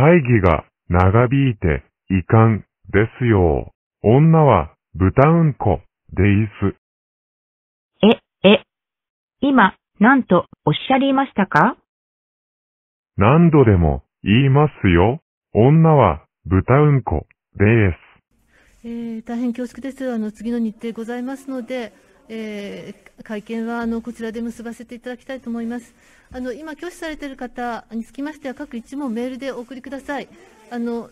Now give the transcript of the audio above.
会議が長引いていかんですよ。女は豚うんこでいす。え、え。今、なんとおっしゃりましたか何度でも言いますよ。女は豚うんこです。えー、大変恐縮です。あの、次の日程ございますので、えー、会見はあのこちらで結ばせていただきたいと思います。あの今、拒否されている方につきましては、各一問メールでお送りください。あの